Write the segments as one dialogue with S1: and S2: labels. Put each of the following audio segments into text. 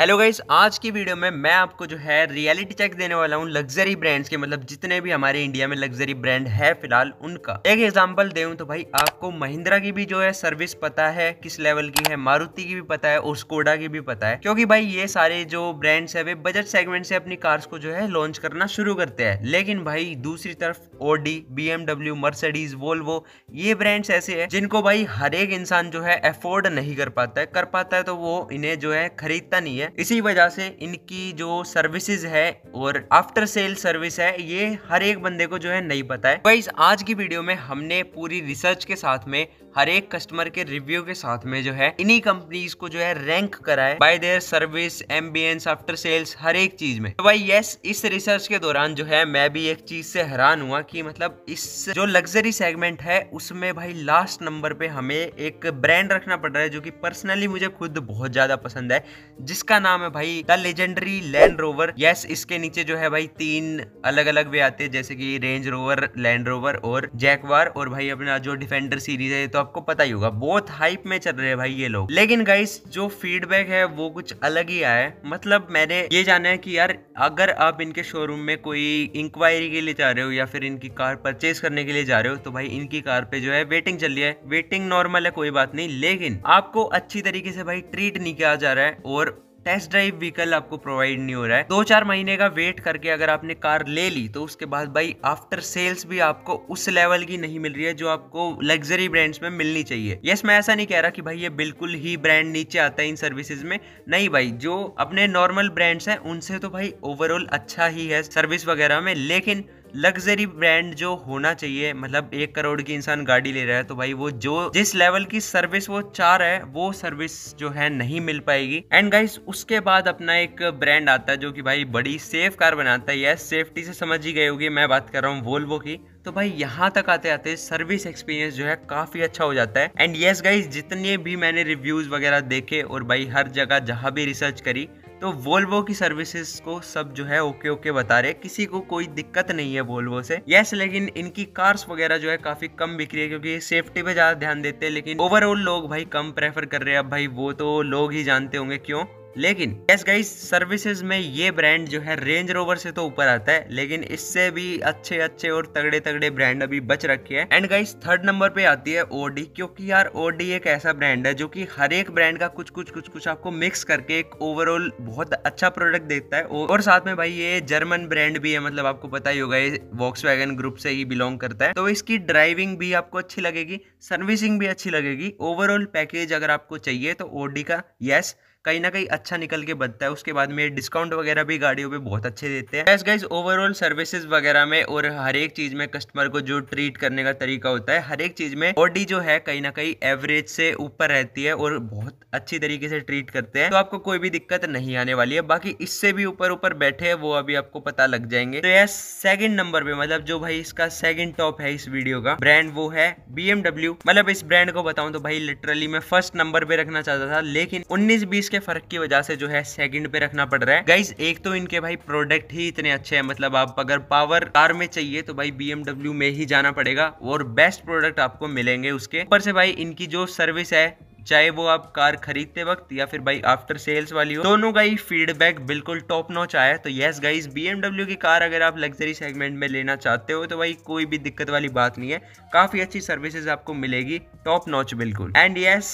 S1: hello guys आज की video में मैं आपको जो है रियलिटी चेक देने वाला हूँ लग्जरी ब्रांड्स के मतलब जितने भी हमारे इंडिया में लग्जरी ब्रांड है फिलहाल उनका एक एग्जांपल दे तो भाई आपको महिंद्रा की भी जो है सर्विस पता है किस लेवल की है मारुति की भी पता है और स्कोडा की भी पता है क्योंकि भाई ये सारे जो ब्रांड्स है वे बजट सेगमेंट से अपनी कार्स को जो है लॉन्च करना शुरू करते हैं लेकिन भाई दूसरी तरफ Audi BMW Mercedes Volvo ये ब्रांड्स ऐसे है जिनको भाई हर एक इंसान जो है अफोर्ड नहीं कर पाता है कर पाता है तो वो इन्हें जो है खरीदता नहीं है है इसी वजह से इनकी जो सर्विसेज है और आफ्टर सेल सर्विस है ये हर एक बंदे को जो है नहीं पता है वाइज आज की वीडियो में हमने पूरी रिसर्च के साथ में हर एक कस्टमर के रिव्यू के साथ में जो है इन्हीं कंपनीज को जो है रैंक कराए by their service ambience after sales हर एक चीज में तो भाई यस इस रिसर्च के दौरान जो है मैं भी एक चीज से हैरान हुआ कि मतलब इस जो लग्जरी सेगमेंट है उसमें भाई लास्ट नंबर पे हमें एक ब्रांड रखना पड़ रहा है जो कि पर्सनली मुझे खुद बहुत ज्यादा पसंद है जिसका क्या नाम है भाई the legendary land rover yes इसके नीचे जो है भाई तीन अलग अलग वे आते हैं जैसे कि रेंज रोवर लैंड रोवर और जैकवार और भाई अपना जो डिफेंडर सीरीज है तो आपको पता ही होगा बहुत हाइप में चल रहे हैं भाई ये लोग लेकिन गाइस जो फीडबैक है वो कुछ अलग ही आया है मतलब मैंने ये जाना है कि यार अगर आप इनके शोरूम में कोई इंक्वायरी के लिए जा रहे हो या फिर इनकी कार परचेज करने के लिए जा रहे हो तो भाई इनकी कार पे जो है वेटिंग चल रही है वेटिंग नॉर्मल है कोई बात नहीं लेकिन आपको अच्छी तरीके से भाई ट्रीट नहीं किया जा रहा है और टेस्ट ड्राइव व्हीकल आपको प्रोवाइड नहीं हो रहा है दो चार महीने का वेट करके अगर आपने कार ले ली तो उसके बाद भाई आफ्टर सेल्स भी आपको उस लेवल की नहीं मिल रही है जो आपको लग्जरी ब्रांड्स में मिलनी चाहिए यस मैं ऐसा नहीं कह रहा कि भाई ये बिल्कुल ही ब्रांड नीचे आता है इन सर्विसेज में नहीं भाई जो अपने नॉर्मल ब्रांड्स हैं उनसे तो भाई ओवरऑल अच्छा ही है सर्विस वगैरह में लेकिन लग्जरी ब्रांड जो होना चाहिए मतलब एक करोड़ की इंसान गाड़ी ले रहा है तो भाई वो जो जिस लेवल की सर्विस वो चाह रहा है वो सर्विस जो है नहीं मिल पाएगी एंड गाइस उसके बाद अपना एक ब्रांड आता है जो कि भाई बड़ी सेफ कार बनाता है यस सेफ्टी से समझ ही गए होगी मैं बात कर रहा हूँ वोल्वो की तो भाई यहाँ तक आते आते सर्विस एक्सपीरियंस जो है काफी अच्छा हो जाता है एंड यस गाइज जितने भी मैंने रिव्यूज वगैरह देखे और भाई हर जगह जहाँ भी रिसर्च करी तो वोल्वो की सर्विसेज को सब जो है ओके ओके बता रहे किसी को कोई दिक्कत नहीं है वोल्वो से यस लेकिन इनकी कार्स वगैरह जो है काफी कम बिक्री है क्योंकि सेफ्टी पे ज्यादा ध्यान देते हैं लेकिन ओवरऑल लोग भाई कम प्रेफर कर रहे हैं अब भाई वो तो लोग ही जानते होंगे क्यों लेकिन यस गाइस सर्विसेज में ये ब्रांड जो है रेंज रोवर से तो ऊपर आता है लेकिन इससे भी अच्छे अच्छे और तगड़े तगड़े ब्रांड अभी बच रखे हैं एंड गाइस थर्ड नंबर पे आती है ओडी क्योंकि यार ओडी एक ऐसा ब्रांड है जो कि हर एक ब्रांड का कुछ कुछ कुछ कुछ आपको मिक्स करके एक ओवरऑल बहुत अच्छा प्रोडक्ट देता है और साथ में भाई ये जर्मन ब्रांड भी है मतलब आपको पता ही होगा ये वॉक्स ग्रुप से ही बिलोंग करता है तो इसकी ड्राइविंग भी आपको अच्छी लगेगी सर्विसिंग भी अच्छी लगेगी ओवरऑल पैकेज अगर आपको चाहिए तो ओडी का यस कहीं ना कहीं अच्छा निकल के बनता है उसके बाद में डिस्काउंट वगैरह भी गाड़ियों पे बहुत अच्छे देते हैं गैस गाइज ओवरऑल सर्विसेज वगैरह में और हर एक चीज़ में कस्टमर को जो ट्रीट करने का तरीका होता है हर एक चीज़ में ऑडी जो है कहीं ना कहीं एवरेज से ऊपर रहती है और बहुत अच्छी तरीके से ट्रीट करते हैं तो आपको कोई भी दिक्कत नहीं आने वाली है बाकी इससे भी ऊपर ऊपर बैठे है वो अभी आपको पता लग जाएंगे तो यस सेकेंड नंबर पे मतलब जो भाई इसका सेकेंड टॉप है इस वीडियो का ब्रांड वो है बीएमडब्ल्यू मतलब इस ब्रांड को बताऊं तो भाई लिटरली मैं फर्स्ट नंबर पे रखना चाहता था लेकिन उन्नीस बीस के के फर्क की वजह से जो है सेकंड पे रखना पड़ रहा है गाइज एक तो इनके भाई प्रोडक्ट ही इतने अच्छे हैं मतलब आप अगर पावर कार में चाहिए तो भाई बीएमडब्ल्यू में ही जाना पड़ेगा और बेस्ट प्रोडक्ट आपको मिलेंगे उसके ऊपर से भाई इनकी जो सर्विस है चाहे वो आप कार खरीदते वक्त या फिर भाई आफ्टर सेल्स वाली हो दोनों का ही फीडबैक बिल्कुल टॉप नॉच आया है तो यस गाइज बी की कार अगर आप लग्जरी सेगमेंट में लेना चाहते हो तो भाई कोई भी दिक्कत वाली बात नहीं है काफ़ी अच्छी सर्विसेज आपको मिलेगी टॉप नॉच बिल्कुल एंड यस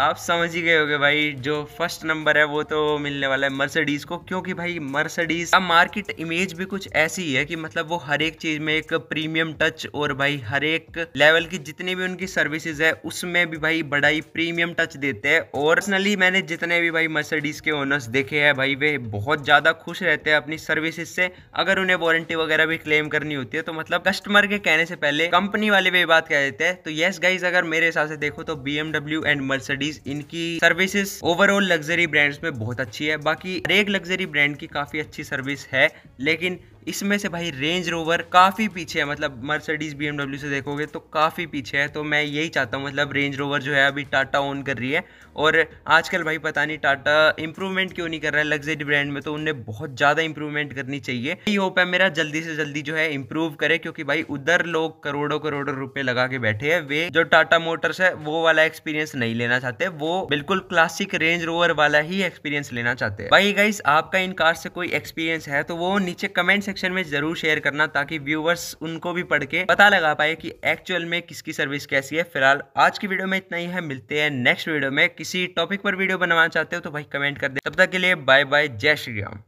S1: आप समझ ही गए होगे भाई जो फर्स्ट नंबर है वो तो मिलने वाला है मर्सडीज को क्योंकि भाई मर्सडीज का मार्केट इमेज भी कुछ ऐसी ही है कि मतलब वो हर एक चीज में एक प्रीमियम टच और भाई हर एक लेवल की जितनी भी उनकी सर्विसेज है उसमें भी भाई बड़ा ही प्रीमियम टच देते हैं और पर्सनली मैंने जितने भी भाई मर्सिडीज के ओनर्स देखे हैं भाई वे बहुत ज़्यादा खुश रहते हैं अपनी सर्विसेज से अगर उन्हें वारंटी वगैरह भी क्लेम करनी होती है तो मतलब कस्टमर के कहने से पहले कंपनी वाले भी बात कह देते हैं तो येस गाइज अगर मेरे हिसाब से देखो तो बी एंड मर्सडीज इनकी सर्विसेज ओवरऑल लग्जरी ब्रांड्स में बहुत अच्छी है बाकी हर एक लग्जरी ब्रांड की काफ़ी अच्छी सर्विस है लेकिन इसमें से भाई रेंज रोवर काफ़ी पीछे है मतलब मर्सिडीज़ बी से देखोगे तो काफ़ी पीछे है तो मैं यही चाहता हूँ मतलब रेंज रोवर जो है अभी टाटा ऑन कर रही है और आजकल भाई पता नहीं टाटा इंप्रूवमेंट क्यों नहीं कर रहा है लग्जरी ब्रांड में तो उन्हें बहुत ज़्यादा इंप्रूवमेंट करनी चाहिए यही होप है मेरा जल्दी से जल्दी जो है इंप्रूव करे क्योंकि भाई उधर लोग करोड़ों करोड़ों रुपये लगा के बैठे हैं वे जो टाटा मोटर्स है वो वाला एक्सपीरियंस नहीं लेना चाहते वो बिल्कुल क्लासिक रेंज रोवर वाला ही एक्सपीरियंस लेना चाहते हैं भाई गाइस आपका इन कार से कोई एक्सपीरियंस है तो वो नीचे कमेंट सेक्शन में जरूर शेयर करना ताकि व्यूवर्स उनको भी पढ़ के पता लगा पाए कि एक्चुअल में किसकी सर्विस कैसी है फिलहाल आज की वीडियो में इतना ही है मिलते हैं नेक्स्ट वीडियो में किसी टॉपिक पर वीडियो बनवाना चाहते हो तो भाई कमेंट कर दे तब तक के लिए बाय बाय जय श्री राम